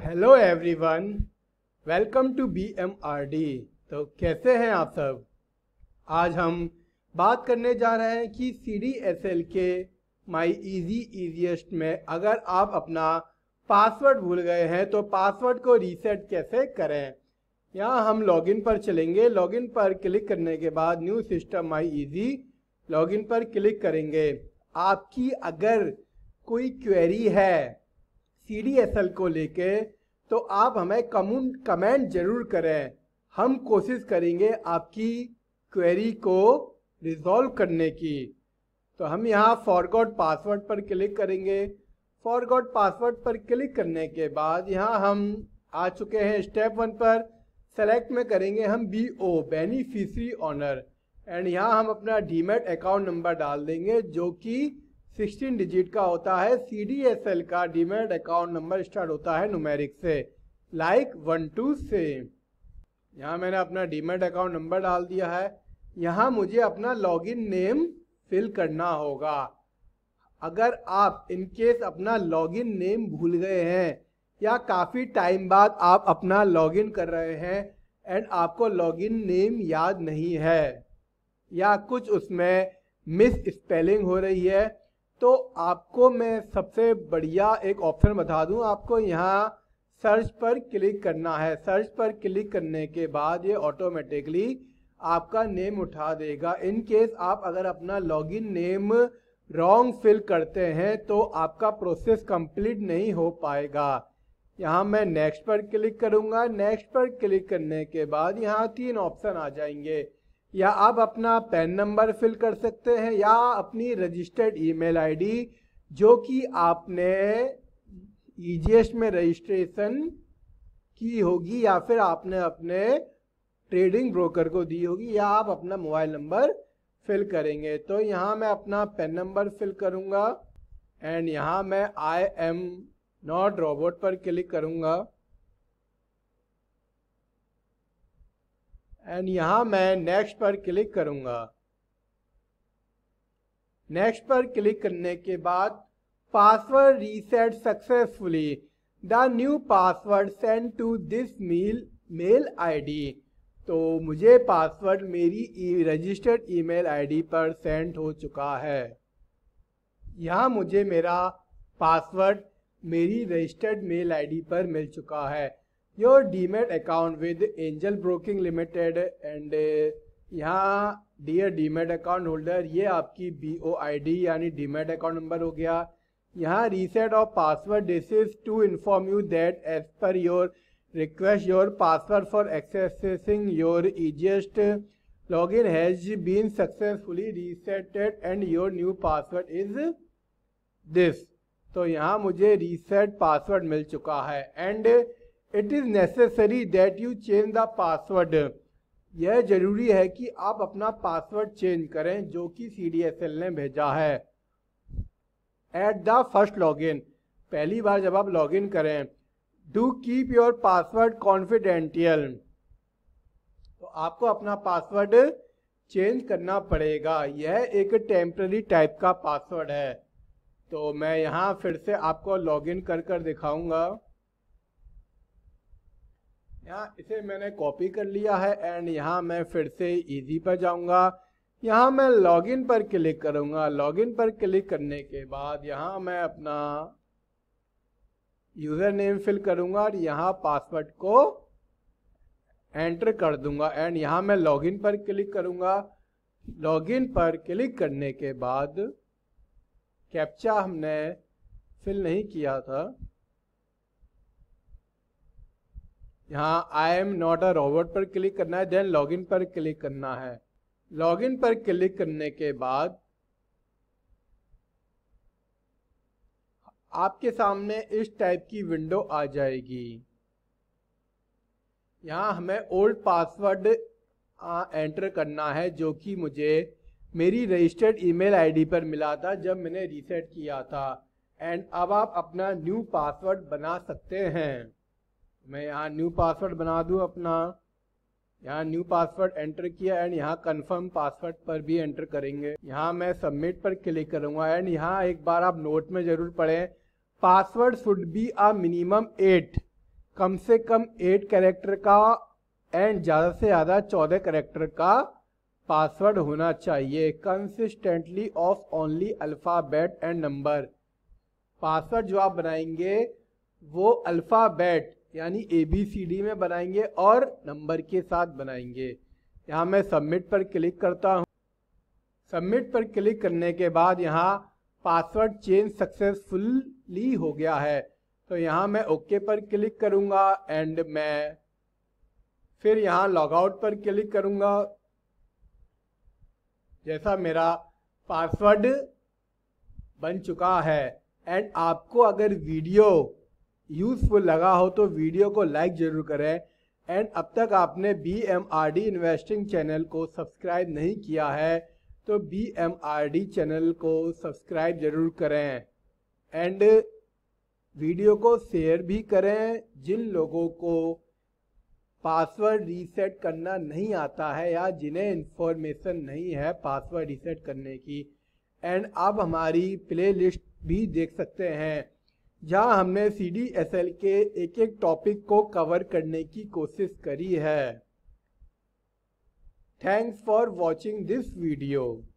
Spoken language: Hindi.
hello everyone welcome to BMRD तो कैसे हैं आप सब आज हम बात करने जा रहे हैं कि सी डी एस एल के माई इजी इजीएस्ट में अगर आप अपना पासवर्ड भूल गए हैं तो पासवर्ड को रीसेट कैसे करें यहाँ हम लॉगिन पर चलेंगे लॉगिन पर क्लिक करने के बाद new system my easy login पर क्लिक करेंगे आपकी अगर कोई क्वेरी है सी को लेके तो आप हमें कमून कमेंट जरूर करें हम कोशिश करेंगे आपकी क्वेरी को रिजॉल्व करने की तो हम यहाँ फॉरगॉड पासवर्ड पर क्लिक करेंगे फॉरगॉड पासवर्ड पर क्लिक करने के बाद यहाँ हम आ चुके हैं स्टेप वन पर सेलेक्ट में करेंगे हम B O beneficiary owner and यहाँ हम अपना डीमेट अकाउंट नंबर डाल देंगे जो कि सिक्सटीन डिजिट का होता है सी डी एस एल का डीमेट अकाउंट नंबर स्टार्ट होता है नुमेरिक से लाइक वन टू से यहाँ मैंने अपना डीमेट अकाउंट नंबर डाल दिया है यहाँ मुझे अपना लॉगिन नेम फिल करना होगा अगर आप इनकेस अपना लॉगिन नेम भूल गए हैं या काफ़ी टाइम बाद आप अपना लॉगिन कर रहे हैं एंड आपको लॉगिन नेम याद नहीं है या कुछ उसमें मिस स्पेलिंग हो रही है तो आपको मैं सबसे बढ़िया एक ऑप्शन बता दूं आपको यहाँ सर्च पर क्लिक करना है सर्च पर क्लिक करने के बाद ये ऑटोमेटिकली आपका नेम उठा देगा इन केस आप अगर अपना लॉगिन नेम रॉन्ग फिल करते हैं तो आपका प्रोसेस कंप्लीट नहीं हो पाएगा यहाँ मैं नेक्स्ट पर क्लिक करूँगा नेक्स्ट पर क्लिक करने के बाद यहाँ तीन ऑप्शन आ जाएंगे या आप अपना पैन नंबर फिल कर सकते हैं या अपनी रजिस्टर्ड ईमेल आईडी जो कि आपने ईजीएस में रजिस्ट्रेशन की होगी या फिर आपने अपने ट्रेडिंग ब्रोकर को दी होगी या आप अपना मोबाइल नंबर फिल करेंगे तो यहाँ मैं अपना पेन नंबर फिल करूँगा एंड यहाँ मैं आई एम नॉट रोबोट पर क्लिक करूँगा एंड यहाँ मैं नेक्स्ट पर क्लिक करूँगा नेक्स्ट पर क्लिक करने के बाद password reset successfully the new password send to this mail mail ID तो मुझे पासवर्ड मेरी रजिस्टर्ड ईमेल आईडी पर सेंड हो चुका है यहाँ मुझे मेरा पासवर्ड मेरी रजिस्टर्ड मेल आईडी पर मिल चुका है your demat account with Angel Broking Limited and यहाँ डियर डीमेट अकाउंट होल्डर ये आपकी बी ओ आई डी यानी डीमेट अकाउंट नंबर हो गया यहाँ reset of password this is to inform you that as per your request your password for accessing your easiest log in has been successfully reseted and your new password is this तो यहाँ मुझे रीसेट पासवर्ड मिल चुका है and it is necessary that you change the password यह जरूरी है कि आप अपना पासवर्ड चेंज करें जो कि सी ने भेजा है एट द फर्स्ट लॉगिन पहली बार जब आप लॉगिन करें do keep your password confidential तो आपको अपना पासवर्ड चेंज करना पड़ेगा यह एक टेम्प्ररी टाइप का पासवर्ड है तो मैं यहाँ फिर से आपको लॉगिन कर कर दिखाऊंगा यहाँ इसे मैंने कॉपी कर लिया है एंड यहाँ मैं फिर से इजी पर जाऊँगा यहाँ मैं लॉगिन पर क्लिक करूँगा लॉगिन पर क्लिक करने के बाद यहाँ मैं अपना यूज़र नेम फिल करूँगा और यहाँ पासवर्ड को एंटर कर दूंगा एंड यहाँ मैं लॉगिन पर क्लिक करूँगा लॉगिन पर क्लिक करने के बाद कैप्चा हमने फिल नहीं किया था यहाँ I am not a robot पर क्लिक करना है देन लॉगिन पर क्लिक करना है लॉगिन पर क्लिक करने के बाद आपके सामने इस टाइप की विंडो आ जाएगी यहाँ हमें ओल्ड पासवर्ड एंटर करना है जो कि मुझे मेरी रजिस्टर्ड ईमेल आईडी पर मिला था जब मैंने रीसेट किया था एंड अब आप अपना न्यू पासवर्ड बना सकते हैं मैं यहाँ न्यू पासवर्ड बना दूँ अपना यहाँ न्यू पासवर्ड एंटर किया एंड यहाँ कंफर्म पासवर्ड पर भी एंटर करेंगे यहाँ मैं सबमिट पर क्लिक करूँगा एंड यहाँ एक बार आप नोट में ज़रूर पढ़ें password should be a minimum eight कम से कम एट कैरेक्टर का एंड ज़्यादा से ज़्यादा चौदह करेक्टर का पासवर्ड होना चाहिए consistently of only alphabet and number password जो आप बनाएंगे वो अल्फ़ाबेट यानी ए बी सी डी में बनाएंगे और नंबर के साथ बनाएंगे यहाँ मैं सबमिट पर क्लिक करता हूँ सबमिट पर क्लिक करने के बाद यहाँ पासवर्ड चेंज सक्सेसफुली हो गया है तो यहाँ मैं ओके पर क्लिक करूँगा एंड मैं फिर यहाँ लॉगआउट पर क्लिक करूँगा जैसा मेरा पासवर्ड बन चुका है एंड आपको अगर वीडियो यूजफुल लगा हो तो वीडियो को लाइक ज़रूर करें एंड अब तक आपने B M R D investing channel को सब्सक्राइब नहीं किया है तो B M R D channel को सब्सक्राइब ज़रूर करें एंड वीडियो को शेयर भी करें जिन लोगों को पासवर्ड रीसेट करना नहीं आता है या जिन्हें इंफॉर्मेशन नहीं है पासवर्ड रीसेट करने की एंड आप हमारी प्लेलिस्ट भी देख सकते हैं यहाँ हमने सी डी एस एल के एक एक टॉपिक को कवर करने की कोशिश करी है thanks for watching this video